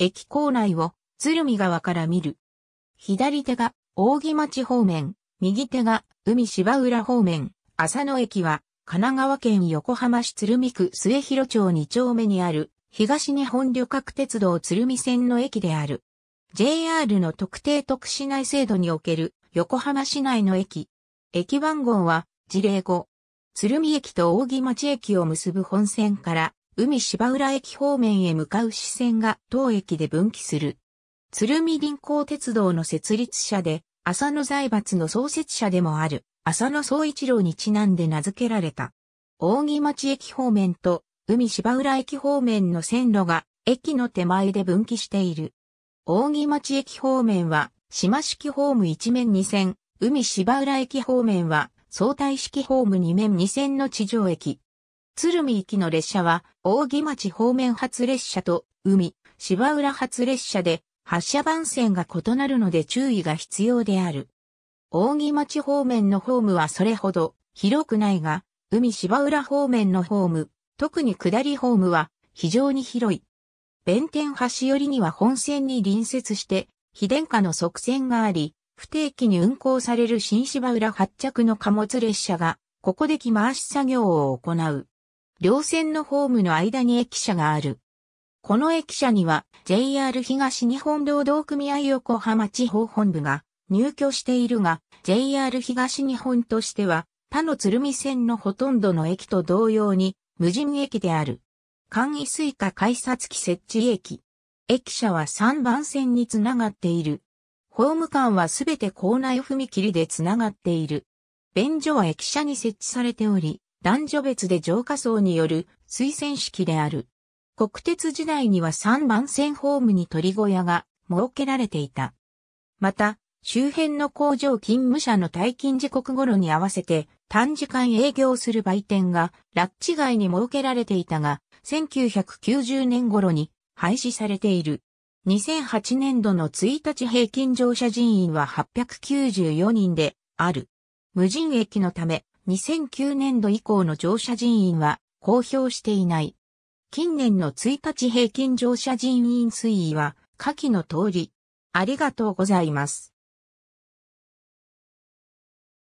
駅構内を鶴見川から見る。左手が扇町方面、右手が海芝浦方面、浅野駅は神奈川県横浜市鶴見区末広町2丁目にある東日本旅客鉄道鶴見線の駅である。JR の特定特市内制度における横浜市内の駅。駅番号は事例5。鶴見駅と扇町駅を結ぶ本線から海芝浦駅方面へ向かう支線が当駅で分岐する。鶴見臨港鉄道の設立者で、浅野財閥の創設者でもある、浅野総一郎にちなんで名付けられた。扇町駅方面と海芝浦駅方面の線路が駅の手前で分岐している。扇町駅方面は島式ホーム一面2線、海芝浦駅方面は相対式ホーム2面2線の地上駅。鶴見行きの列車は、大木町方面発列車と、海、芝浦発列車で、発車番線が異なるので注意が必要である。大木町方面のホームはそれほど広くないが、海芝浦方面のホーム、特に下りホームは非常に広い。弁天橋寄りには本線に隣接して、非電化の側線があり、不定期に運行される新芝浦発着の貨物列車が、ここで着回し作業を行う。両線のホームの間に駅舎がある。この駅舎には JR 東日本労働組合横浜地方本部が入居しているが JR 東日本としては他の鶴見線のほとんどの駅と同様に無人駅である。簡易水下改札機設置駅。駅舎は3番線につながっている。ホーム間はすべて校内踏切でつながっている。便所は駅舎に設置されており、男女別で浄化層による推薦式である。国鉄時代には3番線ホームに鳥小屋が設けられていた。また、周辺の工場勤務者の退勤時刻頃に合わせて短時間営業する売店がラッチに設けられていたが、1990年頃に廃止されている。2008年度の1日平均乗車人員は894人である。無人駅のため、2009年度以降の乗車人員は公表していない。近年の1日平均乗車人員推移は下記の通り。ありがとうございます。